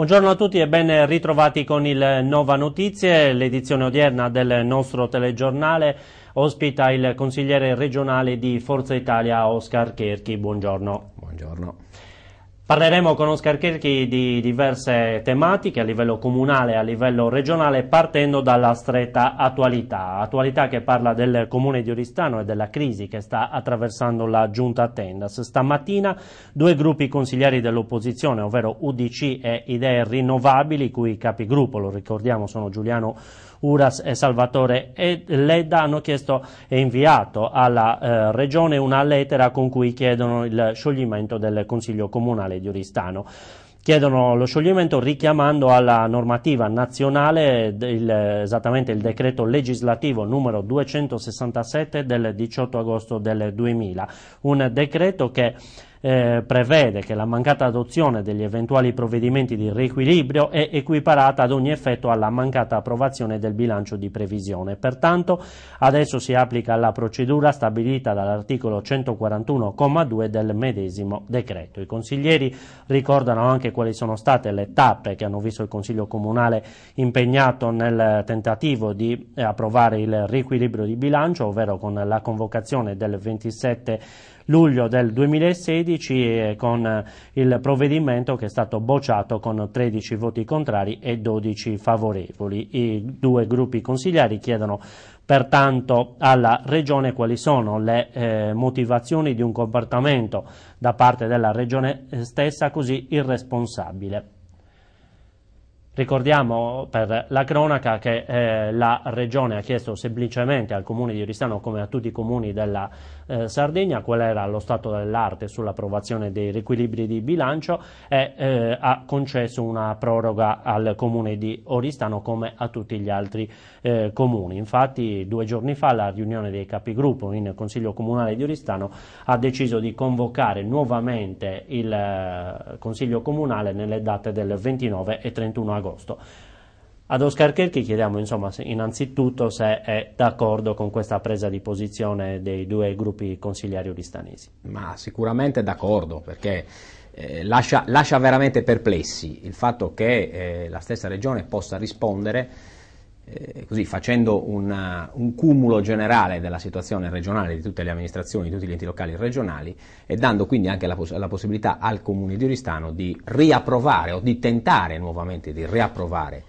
Buongiorno a tutti e ben ritrovati con il Nova Notizie, l'edizione odierna del nostro telegiornale ospita il consigliere regionale di Forza Italia Oscar Kerchi. Buongiorno. Buongiorno. Parleremo con Oscar Cherchi di diverse tematiche a livello comunale e a livello regionale partendo dalla stretta attualità, attualità che parla del comune di Oristano e della crisi che sta attraversando la giunta Tendas. Stamattina due gruppi consigliari dell'opposizione, ovvero UDC e Idee Rinnovabili, cui capigruppo, lo ricordiamo, sono Giuliano Uras e Salvatore e Ledda hanno chiesto e inviato alla eh, Regione una lettera con cui chiedono il scioglimento del Consiglio Comunale di Oristano chiedono lo scioglimento richiamando alla normativa nazionale il, esattamente il decreto legislativo numero 267 del 18 agosto del 2000, un decreto che eh, prevede che la mancata adozione degli eventuali provvedimenti di riequilibrio è equiparata ad ogni effetto alla mancata approvazione del bilancio di previsione. Pertanto adesso si applica la procedura stabilita dall'articolo 141,2 del medesimo decreto. I consiglieri ricordano anche quali sono state le tappe che hanno visto il Consiglio Comunale impegnato nel tentativo di eh, approvare il riequilibrio di bilancio, ovvero con la convocazione del 27 luglio del 2016 eh, con eh, il provvedimento che è stato bocciato con 13 voti contrari e 12 favorevoli. I due gruppi consigliari chiedono pertanto alla Regione quali sono le eh, motivazioni di un comportamento da parte della Regione eh, stessa così irresponsabile. Ricordiamo per la cronaca che eh, la Regione ha chiesto semplicemente al Comune di Oristano, come a tutti i comuni della eh, Sardegna, qual era lo stato dell'arte sull'approvazione dei riequilibri di bilancio e eh, ha concesso una proroga al Comune di Oristano come a tutti gli altri eh, comuni. Infatti due giorni fa la riunione dei capigruppo in Consiglio Comunale di Oristano ha deciso di convocare nuovamente il eh, Consiglio Comunale nelle date del 29 e 31 agosto agosto. Ad Oscar Kerchi chiediamo insomma, innanzitutto se è d'accordo con questa presa di posizione dei due gruppi consigliari udistanesi. Ma sicuramente d'accordo perché eh, lascia, lascia, veramente perplessi il fatto che eh, la stessa regione possa rispondere eh, così, facendo una, un cumulo generale della situazione regionale di tutte le amministrazioni, di tutti gli enti locali regionali e dando quindi anche la, pos- la possibilità al comune di Oristano di riapprovare o di tentare nuovamente di riapprovare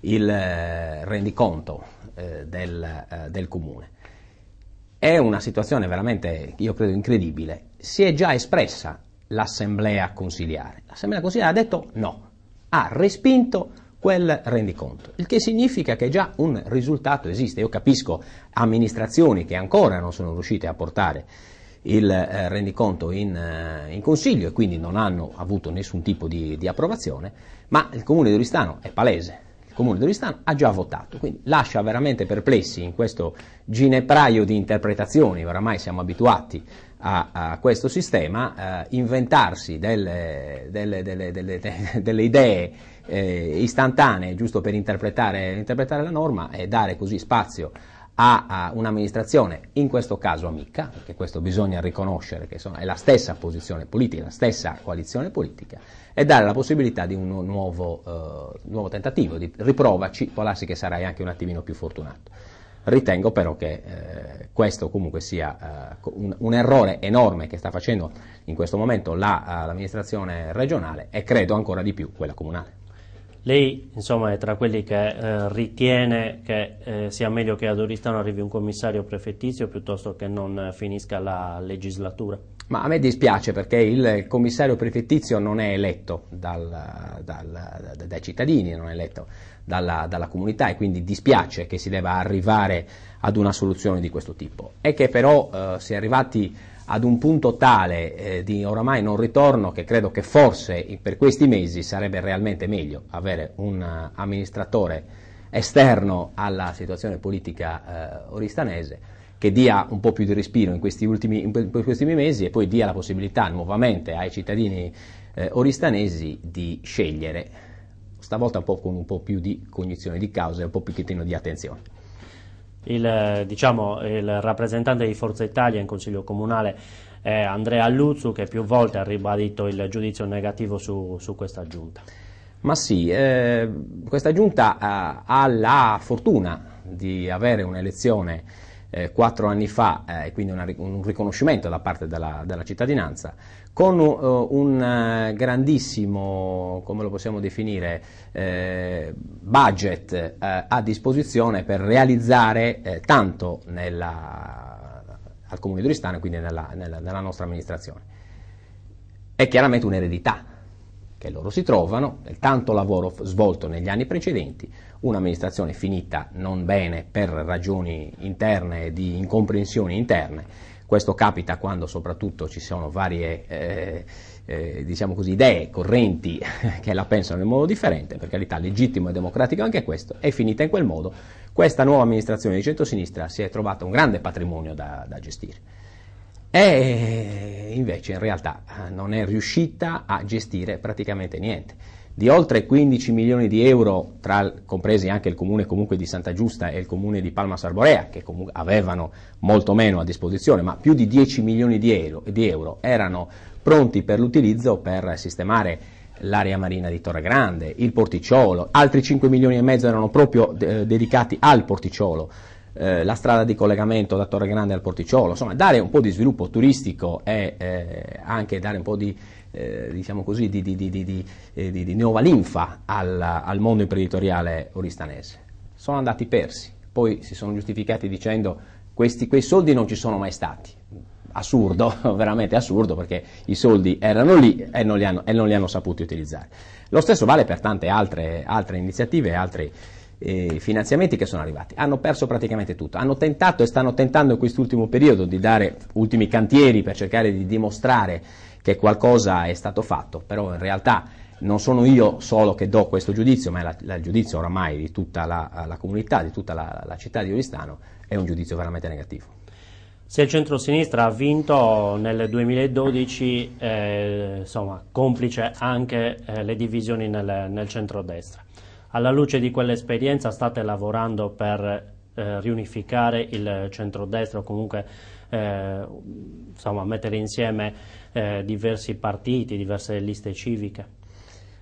il eh, rendiconto eh, del, eh, del comune. È una situazione veramente, io credo, incredibile. Si è già espressa l'assemblea consiliare. L'assemblea consiliare ha detto no, ha respinto quel rendiconto, il che significa che già un risultato esiste. Io capisco amministrazioni che ancora non sono riuscite a portare il eh, rendiconto in, eh, in, consiglio e quindi non hanno avuto nessun tipo di, di approvazione, ma il comune di Oristano è palese, il Comune di Oristano ha già votato, quindi lascia veramente perplessi in questo ginepraio di interpretazioni, oramai siamo abituati a, a questo sistema, eh, inventarsi delle, delle, delle, delle idee eh, istantanee, giusto per interpretare, interpretare la norma e dare così spazio a, a, un'amministrazione, in questo caso amica, perché questo bisogna riconoscere che sono, è la stessa posizione politica, la stessa coalizione politica, e dare la possibilità di un nuovo, eh, nuovo tentativo, di riprovaci, può darsi che sarai anche un attimino più fortunato. Ritengo però che eh, questo comunque sia eh, un, un, errore enorme che sta facendo in questo momento la, eh, l'amministrazione regionale e credo ancora di più quella comunale. Lei, insomma, è tra quelli che eh, ritiene che eh, sia meglio che ad Oristano arrivi un commissario prefettizio piuttosto che non finisca la legislatura? Ma a me dispiace perché il commissario prefettizio non è eletto dal, dal, dai cittadini, non è eletto dalla, dalla, comunità e quindi dispiace che si debba arrivare ad una soluzione di questo tipo. È che però eh, si è arrivati ad un punto tale eh, di oramai non ritorno che credo che forse per questi mesi sarebbe realmente meglio avere un eh, amministratore esterno alla situazione politica eh, oristanese che dia un po' più di respiro in questi ultimi, in questi mesi e poi dia la possibilità nuovamente ai cittadini eh, oristanesi di scegliere, stavolta un po' con un po' più di cognizione di causa e un po' più di attenzione il, diciamo, il rappresentante di Forza Italia in Consiglio Comunale è Andrea Alluzzu che più volte ha ribadito il giudizio negativo su, su questa giunta. Ma sì, eh, questa giunta eh, ha la fortuna di avere un'elezione eh, quattro anni fa eh, e quindi una, un riconoscimento da parte della, della cittadinanza con eh, un, un eh, grandissimo, come lo possiamo definire, eh, budget eh, a disposizione per realizzare eh, tanto nella, al Comune di Oristano e quindi nella, nella, nella nostra amministrazione. È chiaramente un'eredità che loro si trovano, tanto lavoro svolto negli anni precedenti, un'amministrazione finita non bene per ragioni interne di incomprensioni interne questo capita quando soprattutto ci sono varie eh, eh, diciamo così, idee correnti che la pensano in modo differente, per carità legittimo e democratico anche questo, è finita in quel modo. Questa nuova amministrazione di centrosinistra si è trovata un grande patrimonio da, da gestire. E eh, invece in realtà non è riuscita a gestire praticamente niente di oltre 15 milioni di euro, tra, compresi anche il comune comunque di Santa Giusta e il comune di Palma Sarborea, che comunque avevano molto meno a disposizione, ma più di 10 milioni di euro, di euro erano pronti per l'utilizzo per sistemare l'area marina di Torre Grande, il porticciolo, altri 5 milioni e mezzo erano proprio eh, dedicati al porticciolo, eh, la strada di collegamento da Torre Grande al porticciolo, insomma dare un po' di sviluppo turistico e eh, anche dare un po' di eh, diciamo così, di, di, di, di eh, nuova linfa al, al mondo imprenditoriale oristanese. Sono andati persi, poi si sono giustificati dicendo questi, quei soldi non ci sono mai stati. Assurdo, veramente assurdo, perché i soldi erano lì e non li hanno, non li hanno saputi utilizzare. Lo stesso vale per tante altre, altre iniziative e altri eh, finanziamenti che sono arrivati. Hanno perso praticamente tutto. Hanno tentato e stanno tentando in quest'ultimo periodo di dare ultimi cantieri per cercare di dimostrare che qualcosa è stato fatto, però in realtà non sono io solo che do questo giudizio, ma è la, la, il giudizio oramai di tutta la, la comunità, di tutta la, città di Oristano, è un giudizio veramente negativo. Se il centro-sinistra ha vinto nel 2012, eh, insomma, complice anche eh, le divisioni nel, nel centro-destra. Alla luce di quell'esperienza state lavorando per eh, riunificare il centro-destra o comunque eh, insomma, mettere insieme eh, diversi partiti, diverse liste civiche.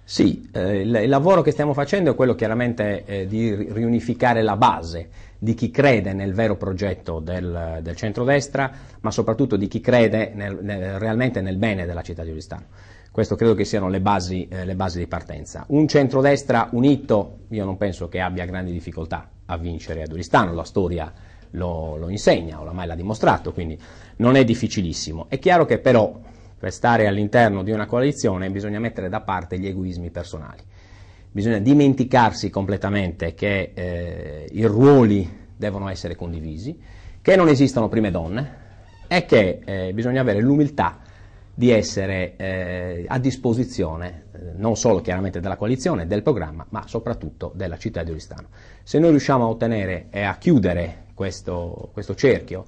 Sì, eh, il, lavoro che stiamo facendo è quello chiaramente eh, di riunificare la base di chi crede nel vero progetto del, del centrodestra, ma soprattutto di chi crede nel, nel, realmente nel bene della città di Oristano. Questo credo che siano le basi, eh, le basi, di partenza. Un centrodestra unito, io non penso che abbia grandi difficoltà a vincere ad Oristano, la storia lo, lo insegna, oramai l'ha dimostrato, quindi non è difficilissimo. È chiaro che però per stare all'interno di una coalizione bisogna mettere da parte gli egoismi personali. Bisogna dimenticarsi completamente che eh, i ruoli devono essere condivisi, che non esistono prime donne e che eh, bisogna avere l'umiltà di essere eh, a disposizione eh, non solo chiaramente della coalizione, del programma, ma soprattutto della città di Oristano. Se noi riusciamo a ottenere e a chiudere questo, questo cerchio,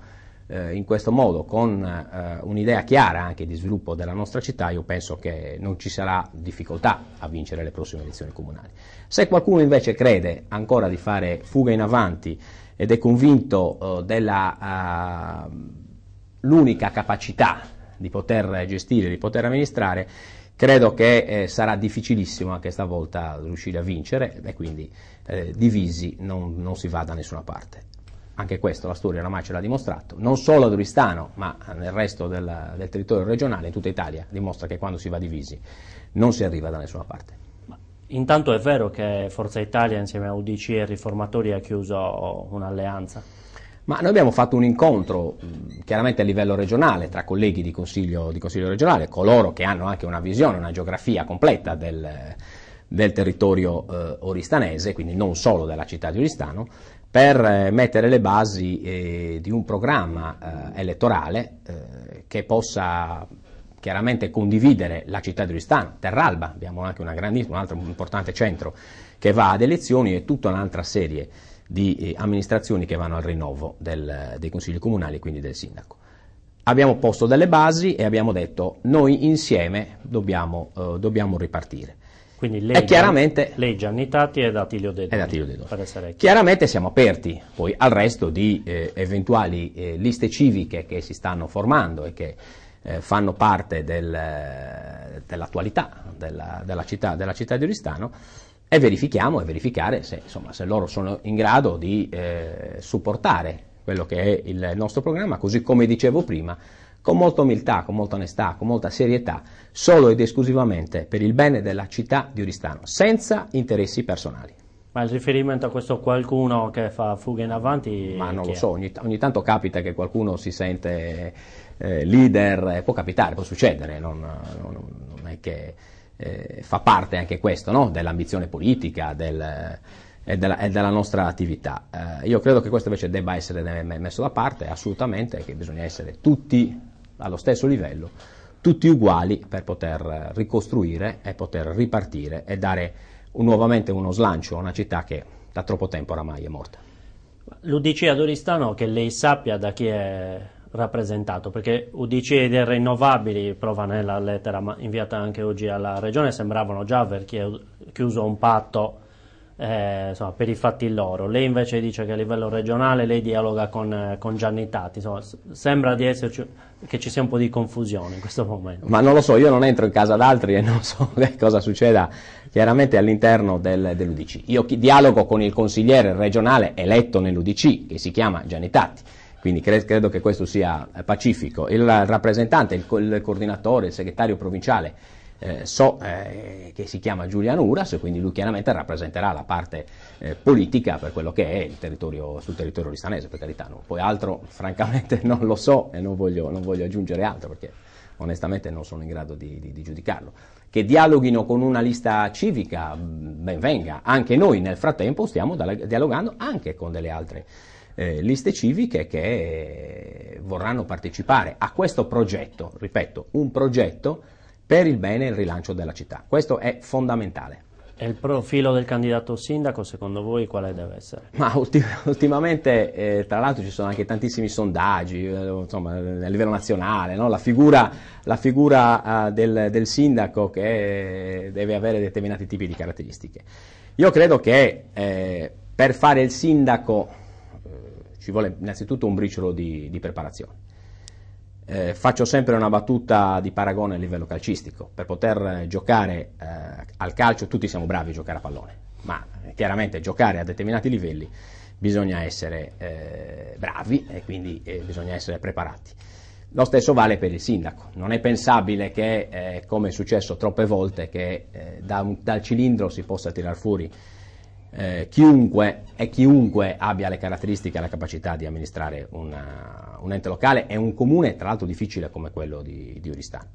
eh, in questo modo, con eh, un'idea chiara anche di sviluppo della nostra città, io penso che non ci sarà difficoltà a vincere le prossime elezioni comunali. Se qualcuno invece crede ancora di fare fuga in avanti ed è convinto eh, dell'unica eh, capacità di poter gestire, di poter amministrare, credo che eh, sarà difficilissimo anche stavolta riuscire a vincere e quindi eh, divisi non, non si va da nessuna parte anche questo la storia oramai ce l'ha dimostrato, non solo ad Oristano, ma nel resto del, del, territorio regionale, in tutta Italia, dimostra che quando si va divisi non si arriva da nessuna parte. Intanto è vero che Forza Italia insieme a UDC e Riformatori ha chiuso un'alleanza? Ma noi abbiamo fatto un incontro, chiaramente a livello regionale, tra colleghi di consiglio, di consiglio regionale, coloro che hanno anche una visione, una geografia completa del, del territorio eh, oristanese, quindi non solo della città di Oristano, per eh, mettere le basi eh, di un programma eh, elettorale eh, che possa chiaramente condividere la città di Oristano, Terralba, abbiamo anche un altro importante centro che va ad elezioni e tutta un'altra serie di eh, amministrazioni che vanno al rinnovo del, dei consigli comunali e quindi del sindaco. Abbiamo posto delle basi e abbiamo detto noi insieme dobbiamo, eh, dobbiamo ripartire. Quindi lei, e chiaramente, lei Gianni Tati ed Attilio Dedoni. Ed Attilio Dedoni. Chiaramente siamo aperti poi al resto di eh, eventuali eh, liste civiche che si stanno formando e che eh, fanno parte del, eh, dell'attualità della, della, città, della, città, di Oristano e verifichiamo e verificare se, insomma, se loro sono in grado di eh, supportare quello che è il nostro programma, così come dicevo prima con molta umiltà, con molta onestà, con molta serietà, solo ed esclusivamente per il bene della città di Oristano, senza interessi personali. Ma il riferimento a questo qualcuno che fa fuga in avanti? Ma non lo so, ogni, ogni, tanto capita che qualcuno si sente eh, leader, eh, può capitare, può succedere, non, non, non è che eh, fa parte anche questo no? dell'ambizione politica, del... E della, e della, nostra attività. Eh, io credo che questo invece debba essere messo da parte, assolutamente, che bisogna essere tutti allo stesso livello, tutti uguali per poter ricostruire e poter ripartire e dare un, nuovamente uno slancio a una città che da troppo tempo oramai è morta. L'UDC ad Oristano che lei sappia da chi è rappresentato, perché UDC e rinnovabili, prova nella lettera inviata anche oggi alla Regione, sembravano già aver chiuso un patto eh, insomma, per i fatti loro. Lei invece dice che a livello regionale lei dialoga con, eh, con Gianni Tatti, insomma, sembra di esserci, che ci sia un po' di confusione in questo momento. Ma non lo so, io non entro in casa d'altri e non so che cosa succeda chiaramente all'interno del, dell'UDC. Io dialogo con il consigliere regionale eletto nell'UDC, che si chiama Gianni Tatti quindi cre- credo che questo sia eh, pacifico. Il rappresentante, il, co- il, coordinatore, il segretario provinciale eh, so eh, che si chiama Giuliano Uras, quindi lui chiaramente rappresenterà la parte eh, politica per quello che è il territorio, sul territorio ristanese, per carità. No. Poi altro, francamente, non lo so e non voglio, non voglio, aggiungere altro perché onestamente non sono in grado di, di, di giudicarlo. Che dialoghino con una lista civica, mm, ben venga, anche noi nel frattempo stiamo dialogando anche con delle altre eh, liste civiche che eh, vorranno partecipare a questo progetto, ripeto, un progetto per il bene e il rilancio della città. Questo è fondamentale. E il profilo del candidato sindaco secondo voi quale deve essere? Ma ultim- ultimamente eh, tra l'altro ci sono anche tantissimi sondaggi eh, insomma, eh, a livello nazionale, no? la figura, la figura eh, del, del, sindaco che eh, deve avere determinati tipi di caratteristiche. Io credo che eh, per fare il sindaco ci vuole innanzitutto un briciolo di, di preparazione eh, faccio sempre una battuta di paragone a livello calcistico. Per poter eh, giocare eh, al calcio tutti siamo bravi a giocare a pallone, ma eh, chiaramente giocare a determinati livelli bisogna essere eh, bravi e quindi eh, bisogna essere preparati. Lo stesso vale per il sindaco, non è pensabile che, come è successo troppe volte, che da un, dal cilindro si possa tirar fuori eh, chiunque e chiunque abbia le caratteristiche e la capacità di amministrare una, un ente locale e un comune, tra l'altro difficile come quello di, di Oristano.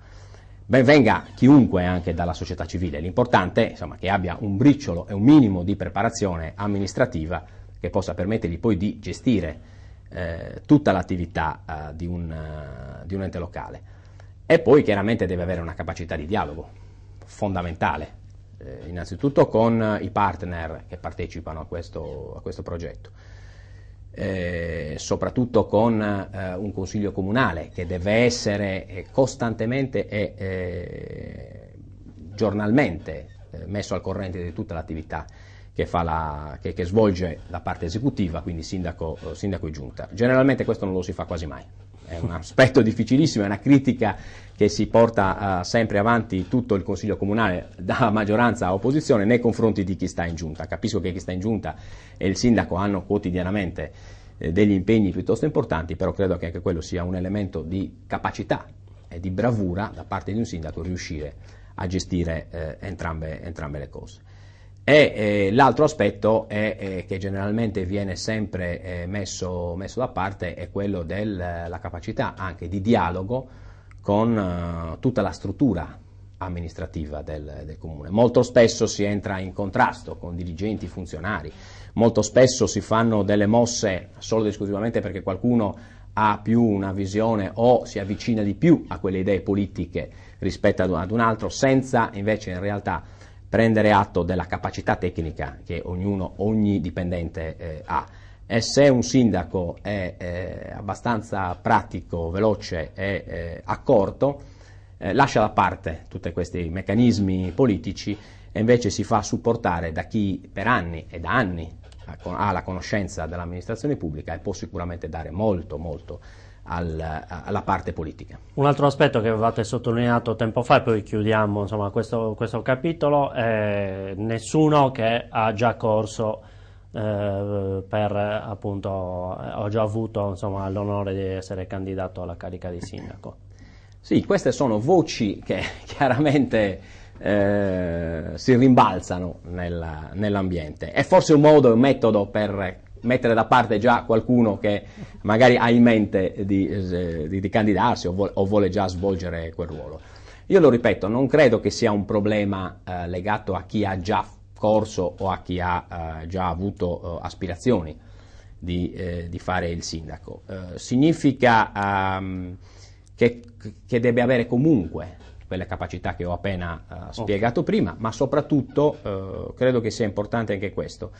Ben venga chiunque anche dalla società civile, l'importante è che abbia un briciolo e un minimo di preparazione amministrativa che possa permettergli poi di gestire eh, tutta l'attività eh, di, un, eh, di un ente locale. E poi chiaramente deve avere una capacità di dialogo fondamentale, eh, innanzitutto con i partner che partecipano a questo, a questo progetto. Eh, soprattutto con eh, un consiglio comunale che deve essere eh, costantemente e eh, giornalmente eh, messo al corrente di tutta l'attività che, la, che, che svolge la parte esecutiva, quindi sindaco, sindaco e giunta. Generalmente questo non lo si fa quasi mai è un aspetto difficilissimo, è una critica che si porta uh, sempre avanti tutto il Consiglio Comunale, da maggioranza a opposizione, nei confronti di chi sta in giunta. Capisco che chi sta in giunta e il sindaco hanno quotidianamente eh, degli impegni piuttosto importanti, però credo che anche quello sia un elemento di capacità e di bravura da parte di un sindaco riuscire a gestire eh, entrambe, entrambe le cose. E eh, l'altro aspetto è, eh, che generalmente viene sempre eh, messo, messo, da parte è quello della eh, capacità anche di dialogo con eh, tutta la struttura amministrativa del, del, comune. Molto spesso si entra in contrasto con dirigenti, funzionari, molto spesso si fanno delle mosse solo ed esclusivamente perché qualcuno ha più una visione o si avvicina di più a quelle idee politiche rispetto ad un altro, senza invece in realtà prendere atto della capacità tecnica che ognuno, ogni dipendente eh, ha. E se un sindaco è eh, abbastanza pratico, veloce e eh, accorto, eh, lascia da parte tutti questi meccanismi politici e invece si fa supportare da chi per anni e da anni ha la conoscenza dell'amministrazione pubblica e può sicuramente dare molto, molto al, alla parte politica. Un altro aspetto che avevate sottolineato tempo fa, e poi chiudiamo insomma, questo, questo, capitolo, è nessuno che ha già corso eh, per appunto, ho già avuto insomma, l'onore di essere candidato alla carica di sindaco. Sì, queste sono voci che chiaramente eh, si rimbalzano nella, nell'ambiente. È forse un modo, un metodo per mettere da parte già qualcuno che magari ha in mente di, eh, di, di candidarsi o, vo- o, vuole già svolgere quel ruolo. Io lo ripeto, non credo che sia un problema eh, legato a chi ha già corso o a chi ha eh, già avuto eh, aspirazioni di, eh, di, fare il sindaco. Eh, significa ehm, che, che deve avere comunque quelle capacità che ho appena uh, spiegato okay. prima, ma soprattutto uh, credo che sia importante anche questo,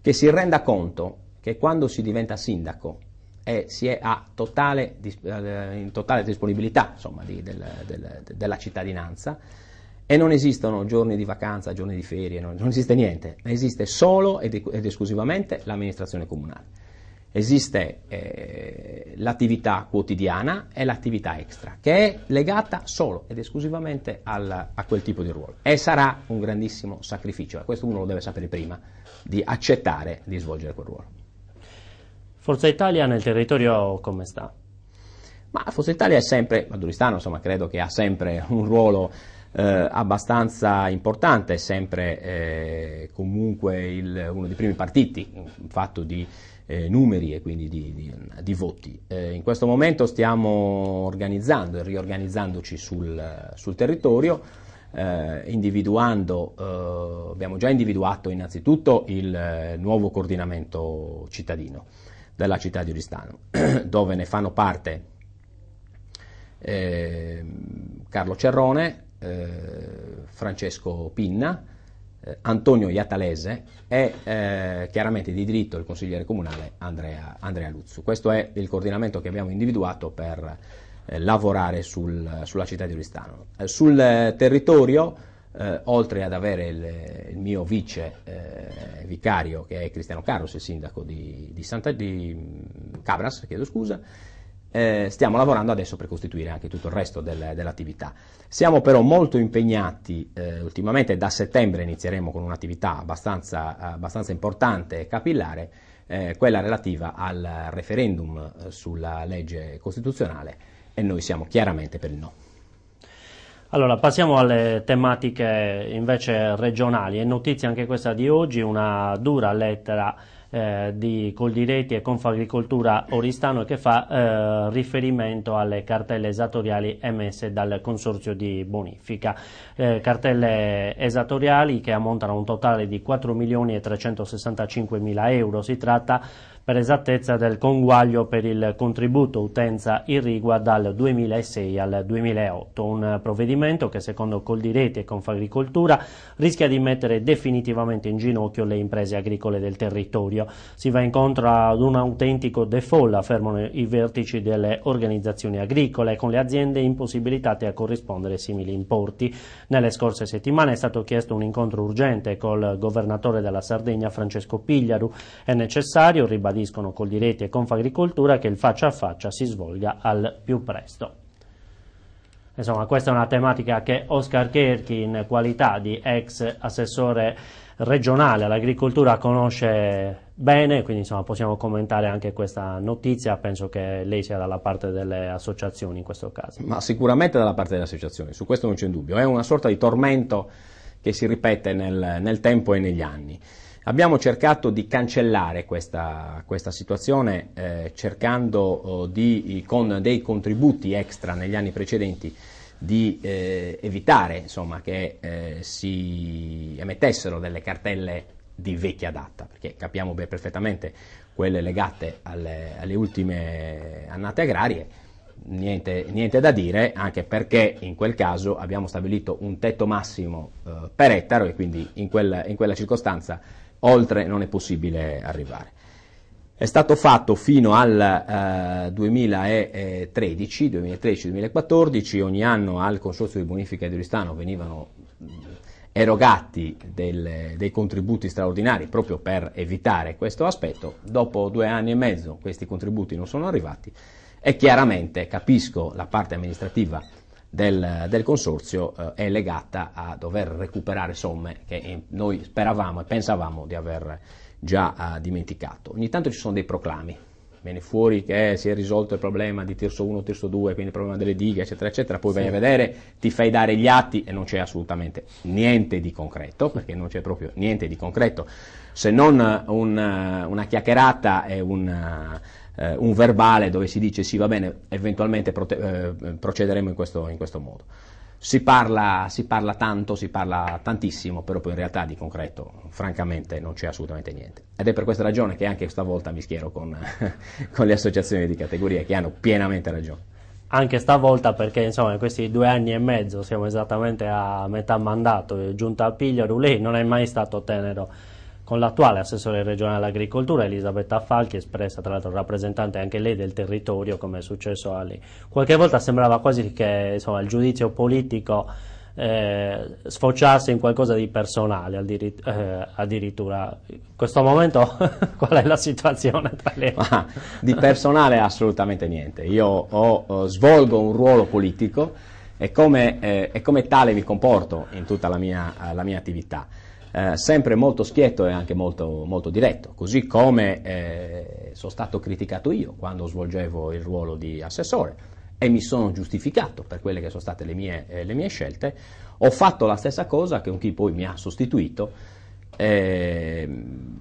che si renda conto che quando si diventa sindaco e si è totale, eh, in totale disponibilità insomma, di, del, del, della cittadinanza e non esistono giorni di vacanza, giorni di ferie, non, non esiste niente, esiste solo ed, ed esclusivamente l'amministrazione comunale. Esiste eh, l'attività quotidiana e l'attività extra, che è legata solo ed esclusivamente al, a quel tipo di ruolo. E sarà un grandissimo sacrificio, e questo uno lo deve sapere prima, di accettare di svolgere quel ruolo. Forza Italia nel territorio come sta? Ma Forza Italia è sempre, Maduristano insomma credo che ha sempre un ruolo eh, abbastanza importante, è sempre eh, comunque il, uno dei primi partiti mm, fatto di eh, numeri e quindi di, di, di voti. Eh, in questo momento stiamo organizzando e riorganizzandoci sul, sul territorio, eh, individuando, eh, abbiamo già individuato innanzitutto il nuovo coordinamento cittadino della città di Oristano, dove ne fanno parte eh, Carlo Cerrone, eh, Francesco Pinna, eh, Antonio Iatalese e eh, chiaramente di diritto il consigliere comunale Andrea, Andrea, Luzzu. Questo è il coordinamento che abbiamo individuato per eh, lavorare sul, sulla città di Oristano. Eh, sul territorio eh, oltre ad avere il, il mio vice eh, vicario che è Cristiano Carlos, il sindaco di, di, Santa, di mm, Cabras, chiedo scusa, eh, stiamo lavorando adesso per costituire anche tutto il resto del, dell'attività. Siamo però molto impegnati eh, ultimamente, da settembre inizieremo con un'attività abbastanza, abbastanza importante e capillare, eh, quella relativa al referendum eh, sulla legge costituzionale e noi siamo chiaramente per il no. Allora, passiamo alle tematiche invece regionali. È notizia anche questa di oggi, una dura lettera eh, di Coldiretti e Confagricoltura Oristano che fa eh, riferimento alle cartelle esatoriali emesse dal Consorzio di Bonifica. Eh, cartelle esatoriali che ammontano a un totale di 4 milioni e 365 mila euro. Si tratta di per esattezza del conguaglio per il contributo utenza irrigua dal 2006 al 2008, un provvedimento che secondo Coldiretti e Confagricoltura rischia di mettere definitivamente in ginocchio le imprese agricole del territorio. Si va incontro ad un autentico default, affermano i vertici delle organizzazioni agricole, con le aziende impossibilitate a corrispondere simili importi. Nelle scorse settimane è stato chiesto un incontro urgente col governatore della Sardegna Francesco Pigliaru. È necessario ribadire ribadiscono diretti e Confagricoltura che il faccia a faccia si svolga al più presto. Insomma, questa è una tematica che Oscar Kerchi, in qualità di ex assessore regionale all'agricoltura, conosce bene, quindi insomma, possiamo commentare anche questa notizia, penso che lei sia dalla parte delle associazioni in questo caso. Ma sicuramente dalla parte delle associazioni, su questo non c'è dubbio, è una sorta di tormento che si ripete nel, nel tempo e negli anni. Abbiamo cercato di cancellare questa, questa situazione eh, cercando oh, di, con dei contributi extra negli anni precedenti di eh, evitare insomma, che eh, si emettessero delle cartelle di vecchia data, perché capiamo ben perfettamente quelle legate alle, alle ultime annate agrarie, niente, niente, da dire, anche perché in quel caso abbiamo stabilito un tetto massimo eh, per ettaro e quindi in, quel, in quella circostanza oltre non è possibile arrivare. È stato fatto fino al eh, 2013, 2014 ogni anno al Consorzio di Bonifica di Oristano venivano mm, erogati del, dei contributi straordinari proprio per evitare questo aspetto. Dopo due anni e mezzo questi contributi non sono arrivati e chiaramente capisco la parte amministrativa del, del consorzio eh, è legata a dover recuperare somme che eh, noi speravamo e pensavamo di aver già eh, dimenticato. Ogni tanto ci sono dei proclami viene fuori che si è risolto il problema di terzo 1, terzo 2, quindi il problema delle dighe, eccetera, eccetera, poi sì. vai a vedere, ti fai dare gli atti e non c'è assolutamente niente di concreto, perché non c'è proprio niente di concreto, se non un, una chiacchierata e un... Uh, un verbale dove si dice sì va bene, eventualmente prote- uh, procederemo in questo, in questo modo. Si parla, si parla tanto, si parla tantissimo, però poi in realtà di concreto, francamente, non c'è assolutamente niente. Ed è per questa ragione che anche stavolta mi schiero con, con le associazioni di categoria che hanno pienamente ragione anche stavolta perché insomma in questi due anni e mezzo siamo esattamente a metà mandato giunta a Piglio Lei non è mai stato tenero con l'attuale assessore regionale all'agricoltura Elisabetta Falchi, espressa tra l'altro rappresentante anche lei del territorio come è successo a lei. Qualche volta sembrava quasi che insomma, il giudizio politico eh, sfociasse in qualcosa di personale addirit eh, addirittura. In questo momento qual è la situazione tra le... Ma, di personale assolutamente niente, io ho, ho, svolgo un ruolo politico e come, eh, e come, tale mi comporto in tutta la mia, la mia attività. Eh, sempre molto schietto e anche molto, molto diretto, così come eh, sono stato criticato io quando svolgevo il ruolo di assessore e mi sono giustificato per quelle che sono state le mie, eh, le mie scelte, ho fatto la stessa cosa con chi poi mi ha sostituito ehm,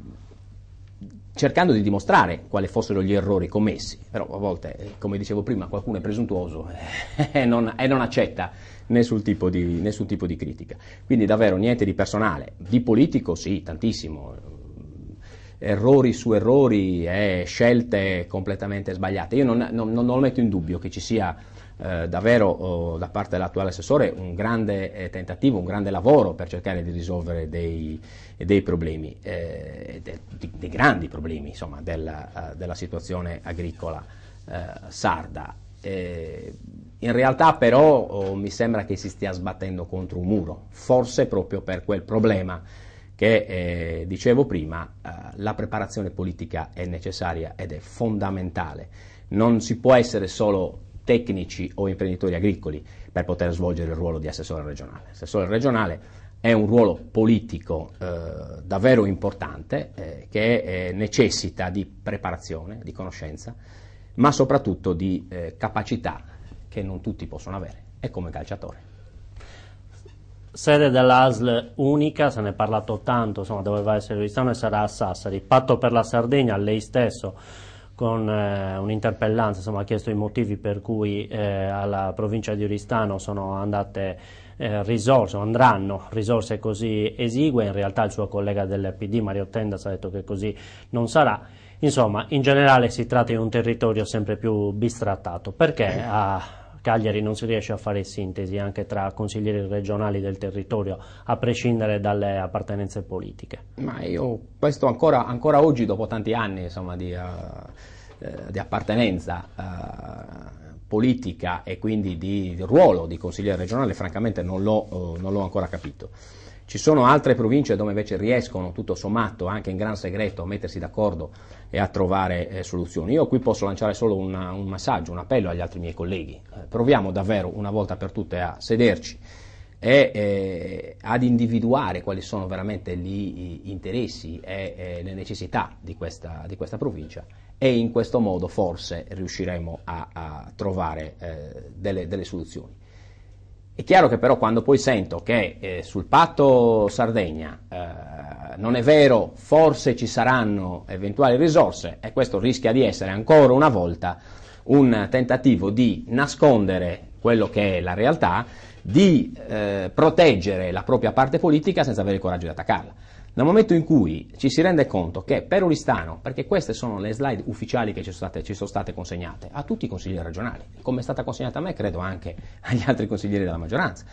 cercando di dimostrare quali fossero gli errori commessi, però a volte, eh, come dicevo prima, qualcuno è presuntuoso e eh, non, e non accetta nessun tipo, di, nessun tipo di critica. Quindi davvero niente di personale, di politico sì, tantissimo, errori su errori e eh, scelte completamente sbagliate. Io non, non, non lo metto in dubbio che ci sia eh, davvero oh, da parte dell'attuale assessore un grande eh, tentativo, un grande lavoro per cercare di risolvere dei, dei problemi, eh, de, de, dei grandi problemi insomma, della, eh, della situazione agricola eh, sarda. In realtà però oh, mi sembra che si stia sbattendo contro un muro, forse proprio per quel problema che eh, dicevo prima, eh, la preparazione politica è necessaria ed è fondamentale. Non si può essere solo tecnici o imprenditori agricoli per poter svolgere il ruolo di assessore regionale. L'assessore regionale è un ruolo politico eh, davvero importante eh, che eh, necessita di preparazione, di conoscenza, ma soprattutto di eh, capacità che non tutti possono avere, è come calciatore. Sede dell'ASL unica, se ne è parlato tanto, insomma, doveva essere Luistano e sarà a Sassari. Patto per la Sardegna, lei stesso con eh, un'interpellanza insomma, ha chiesto i motivi per cui eh, alla provincia di Oristano sono andate eh, risorse, andranno risorse così esigue, in realtà il suo collega del PD Mario Tendas ha detto che così non sarà. Insomma, in generale si tratta di un territorio sempre più bistrattato. Perché ha Cagliari non si riesce a fare sintesi anche tra consiglieri regionali del territorio, a prescindere dalle appartenenze politiche. Ma io questo ancora, ancora oggi, dopo tanti anni insomma, di, uh, di, appartenenza uh, politica e quindi di, ruolo di consigliere regionale, francamente non l'ho, uh, non l'ho ancora capito. Ci sono altre province dove invece riescono, tutto sommato, anche in gran segreto, a mettersi d'accordo e a trovare eh, soluzioni. Io qui posso lanciare solo una, un messaggio, un appello agli altri miei colleghi. Eh, proviamo davvero una volta per tutte a sederci e eh, ad individuare quali sono veramente gli interessi e eh, le necessità di questa, di questa, provincia e in questo modo forse riusciremo a, a trovare eh, delle, delle soluzioni. È chiaro che però quando poi sento che eh, sul patto Sardegna eh, non è vero, forse ci saranno eventuali risorse e questo rischia di essere ancora una volta un tentativo di nascondere quello che è la realtà, di eh, proteggere la propria parte politica senza avere il coraggio di attaccarla. Nel momento in cui ci si rende conto che per Uristano, perché queste sono le slide ufficiali che ci sono, state, ci sono state consegnate a tutti i consiglieri regionali, come è stata consegnata a me, credo anche agli altri consiglieri della maggioranza,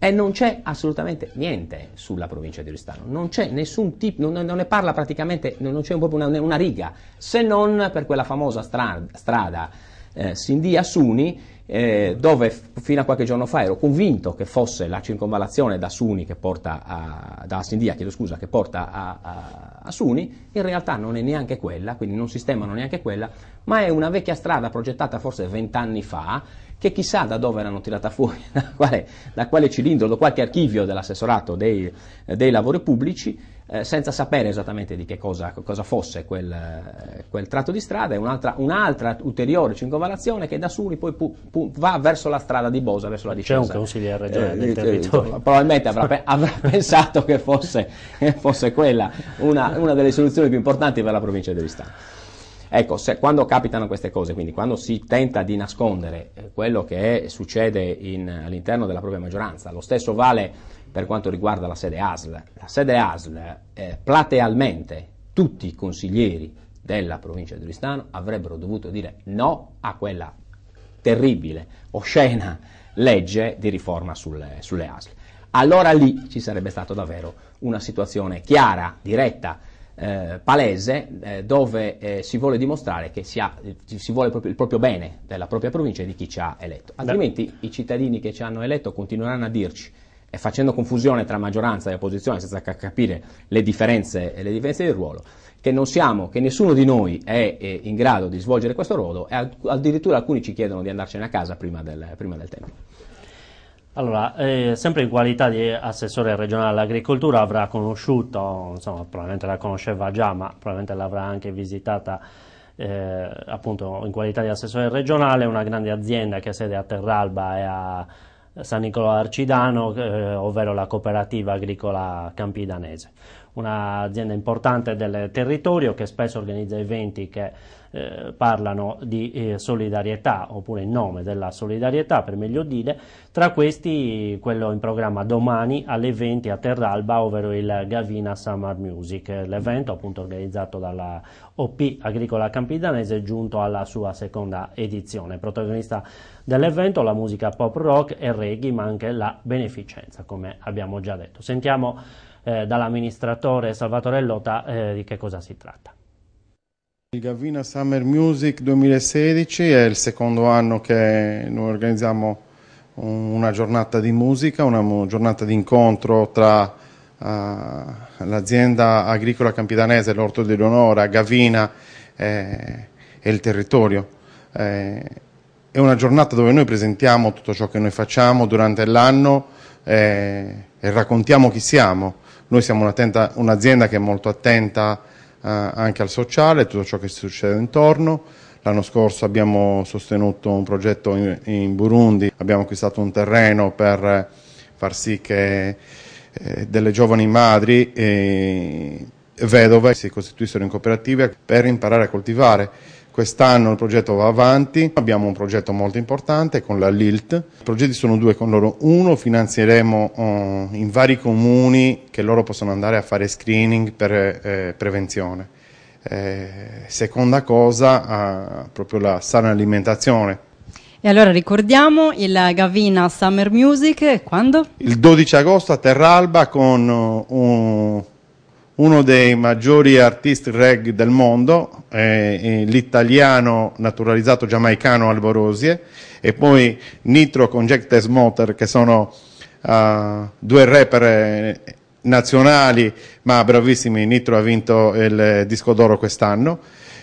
e non c'è assolutamente niente sulla provincia di Oristano, non c'è nessun tipo, non, non, ne parla praticamente, non c'è proprio una, una, riga, se non per quella famosa strada, strada eh, Sindi-Assuni, eh, dove fino a qualche giorno fa ero convinto che fosse la circonvallazione da, Suni che porta a, da Sindia chiedo scusa, che porta a, a, a Suni, in realtà non è neanche quella, quindi non sistemano neanche quella, ma è una vecchia strada progettata forse vent'anni fa, che chissà da dove erano tirata fuori, da quale, da quale cilindro, da qualche archivio dell'assessorato dei, dei lavori pubblici, eh, senza sapere esattamente di che cosa, cosa fosse quel, eh, quel, tratto di strada, è un'altra, un'altra ulteriore circonvalazione che da Suri poi pu, pu, va verso la strada di Bosa, verso la discesa. C'è un consigliere regionale eh, del eh, territorio. Probabilmente avrà, avrà pensato che fosse, fosse quella una, una, delle soluzioni più importanti per la provincia di Vistano. Ecco, se, quando capitano queste cose, quindi quando si tenta di nascondere eh, quello che è, succede in, all'interno della propria maggioranza, lo stesso vale per quanto riguarda la sede ASL. La sede ASL, eh, platealmente, tutti i consiglieri della provincia di Oristano avrebbero dovuto dire no a quella terribile, oscena legge di riforma sulle, sulle ASL. Allora lì ci sarebbe stata davvero una situazione chiara, diretta, eh, palese eh, dove eh, si vuole dimostrare che si, ha, eh, si vuole proprio, il proprio bene della propria provincia e di chi ci ha eletto. Altrimenti Beh. i cittadini che ci hanno eletto continueranno a dirci e facendo confusione tra maggioranza e opposizione senza capire le differenze e le differenze di ruolo, che non siamo, che nessuno di noi è, è eh, in grado di svolgere questo ruolo e addirittura alcuni ci chiedono di andarcene a casa prima del, prima del tempo. Allora, eh, sempre in qualità di assessore regionale all'agricoltura avrà conosciuto, insomma, probabilmente la conosceva già, ma probabilmente l'avrà anche visitata eh, appunto in qualità di assessore regionale, una grande azienda che ha sede a Terralba e a San Nicolò Arcidano, eh, ovvero la cooperativa agricola Campidanese un'azienda importante del territorio che spesso organizza eventi che eh, parlano di eh, solidarietà oppure in nome della solidarietà per meglio dire, tra questi quello in programma domani alle 20 a Terralba, ovvero il Gavina Summer Music, l'evento appunto organizzato dalla OP Agricola Campidanese è giunto alla sua seconda edizione. Protagonista dell'evento la musica pop rock e reggae ma anche la beneficenza come abbiamo già detto. Sentiamo eh, dall'amministratore Salvatore Lota eh, di che cosa si tratta. Il Gavina Summer Music 2016 è il secondo anno che noi organizziamo una giornata di musica, una giornata di incontro tra all'azienda ah, agricola campidanese, l'orto dell'onora, Gavina eh, e il territorio. Eh, è una giornata dove noi presentiamo tutto ciò che noi facciamo durante l'anno eh, e raccontiamo chi siamo. Noi siamo un'azienda un che è molto attenta eh, anche al sociale, tutto ciò che succede intorno. L'anno scorso abbiamo sostenuto un progetto in, in Burundi, abbiamo acquistato un terreno per far sì che eh, delle giovani madri e vedove che si costituissero in cooperative per imparare a coltivare. Quest'anno il progetto va avanti, abbiamo un progetto molto importante con la LILT, i progetti sono due con loro, uno finanzieremo eh, in vari comuni che loro possono andare a fare screening per eh, prevenzione. Eh, seconda cosa, ah, proprio la sana alimentazione, e allora ricordiamo il Gavina Summer Music, quando? Il 12 agosto a Terralba con uh, un, uno dei maggiori artisti reggae del mondo, eh, l'italiano naturalizzato giamaicano Alborosie e poi Nitro con Jack Desmoter che sono uh, due rapper nazionali ma bravissimi, Nitro ha vinto il disco d'oro quest'anno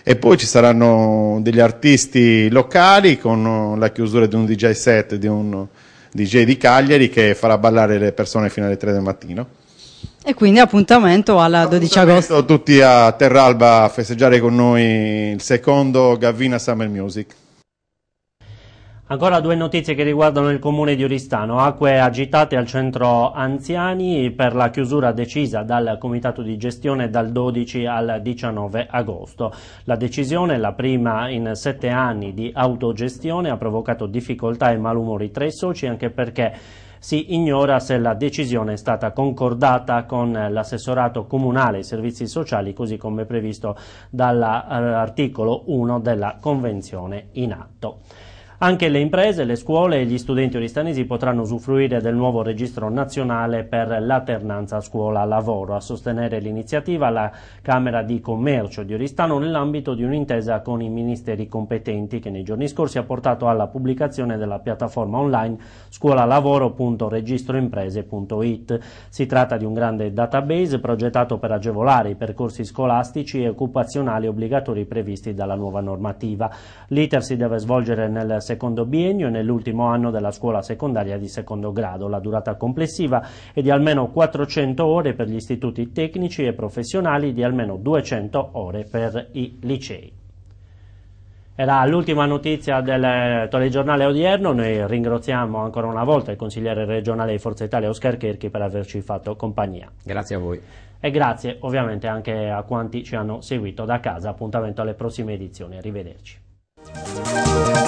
e poi ci saranno degli artisti locali con uh, la chiusura di un DJ set di un uh, DJ di Cagliari che farà ballare le persone fino alle 3 del mattino. E quindi appuntamento alla appuntamento 12 agosto. Tutti a Terralba a festeggiare con noi il secondo Gavina Summer Music. Ancora due notizie che riguardano il comune di Oristano, acque agitate al centro anziani per la chiusura decisa dal comitato di gestione dal 12 al 19 agosto. La decisione, la prima in sette anni di autogestione, ha provocato difficoltà e malumori tra i soci anche perché si ignora se la decisione è stata concordata con l'assessorato comunale ai servizi sociali così come previsto dall'articolo 1 della convenzione in atto. Anche le imprese, le scuole e gli studenti oristanesi potranno usufruire del nuovo registro nazionale per l'alternanza scuola-lavoro. A sostenere l'iniziativa la Camera di Commercio di Oristano nell'ambito di un'intesa con i ministeri competenti che nei giorni scorsi ha portato alla pubblicazione della piattaforma online scuolalavoro.registroimprese.it. Si tratta di un grande database progettato per agevolare i percorsi scolastici e occupazionali obbligatori previsti dalla nuova normativa. L'iter si deve svolgere nel secondo biennio e nell'ultimo anno della scuola secondaria di secondo grado. La durata complessiva è di almeno 400 ore per gli istituti tecnici e professionali, di almeno 200 ore per i licei. Era l'ultima notizia del telegiornale eh, odierno, noi ringraziamo ancora una volta il consigliere regionale di Forza Italia Oscar Cherchi per averci fatto compagnia. Grazie a voi. E grazie ovviamente anche a quanti ci hanno seguito da casa, appuntamento alle prossime edizioni, arrivederci.